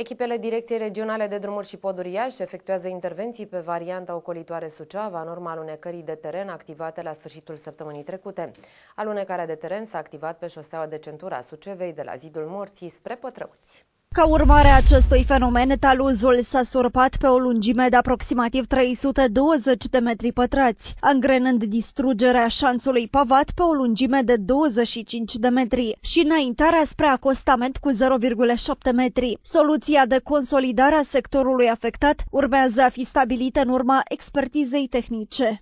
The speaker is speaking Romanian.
Echipele Direcției Regionale de Drumuri și Poduri Iași efectuează intervenții pe varianta ocolitoare Suceava în urma alunecării de teren activate la sfârșitul săptămânii trecute. Alunecarea de teren s-a activat pe șoseaua de centura Sucevei de la Zidul Morții spre Pătrăuți. Ca urmare a acestui fenomen, taluzul s-a surpat pe o lungime de aproximativ 320 de metri pătrați, angrenând distrugerea șanțului pavat pe o lungime de 25 de metri și înaintarea spre acostament cu 0,7 metri. Soluția de consolidare a sectorului afectat urmează a fi stabilită în urma expertizei tehnice.